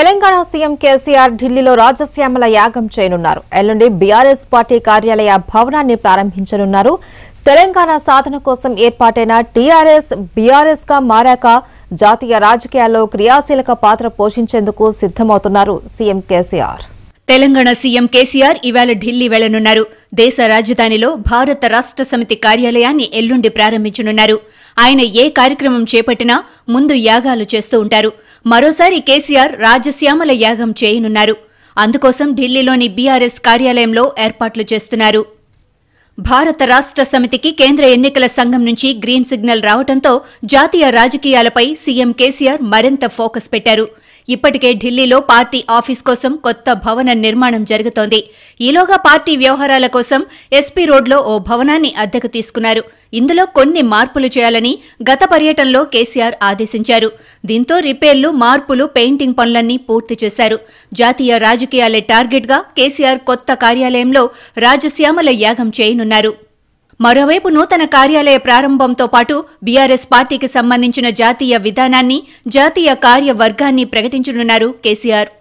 Telangana CM KCR ఢిల్లీలో రాజశ్యామల యాగం చేయనున్నారు ఎల్లుండి బీఆర్ఎస్ పార్టీ కార్యాలయ భవనాన్ని ప్రారంభించనున్నారు తెలంగాణ సాధన కోసం ఏర్పాటైన టీఆర్ఎస్ బీఆర్ఎస్ గా మారాక జాతీయ రాజకీయాల్లో క్రియాశీలక పాత్ర పోషించేందుకు సిద్దమవుతున్నారు సీఎం కేసీఆర్ తెలంగాణ సీఎం కేసీఆర్ ఇవాళ ఢిల్లీ వెళ్లనున్నారు దేశ రాజధానిలో భారత రాష్ట్ర సమితి కార్యాలయాన్ని ఎల్లుండి ప్రారంభించనున్నారు ఆయన ఏ కార్యక్రమం చేపట్టినా ముందు యాగాలు చేస్తూ ఉంటారు మరోసారి కేసీఆర్ రాజశ్యామల యాగం చేయనున్నారు అందుకోసం ఢిల్లీలోని బీఆర్ఎస్ కార్యాలయంలో ఏర్పాట్లు చేస్తున్నారు భారత రాష్ట్ర సమితికి కేంద్ర ఎన్నికల సంఘం నుంచి గ్రీన్ సిగ్నల్ రావడంతో జాతీయ రాజకీయాలపై సీఎం కేసీఆర్ మరింత ఫోకస్ పెట్టారు ఇప్పటికే ఢిల్లీలో పార్టీ ఆఫీస్ కోసం కొత్త భవన నిర్మాణం జరుగుతోంది ఈలోగా పార్టీ వ్యవహారాల కోసం ఎస్పీ రోడ్లో ఓ భవనాన్ని అద్దెకు తీసుకున్నారు ఇందులో కొన్ని మార్పులు చేయాలని గత పర్యటనలో కేసీఆర్ ఆదేశించారు దీంతో రిపేర్లు మార్పులు పెయింటింగ్ పనులన్నీ పూర్తి చేశారు జాతీయ రాజకీయాలే టార్గెట్గా కేసీఆర్ కొత్త కార్యాలయంలో రాజశ్యామల యాగం చేయనున్నారు మరోవైపు నూతన కార్యాలయ ప్రారంభంతో పాటు బీఆర్ఎస్ పార్టీకి సంబంధించిన జాతీయ విధానాన్ని జాతీయ కార్యవర్గాన్ని ప్రకటించనున్నారు కేసీఆర్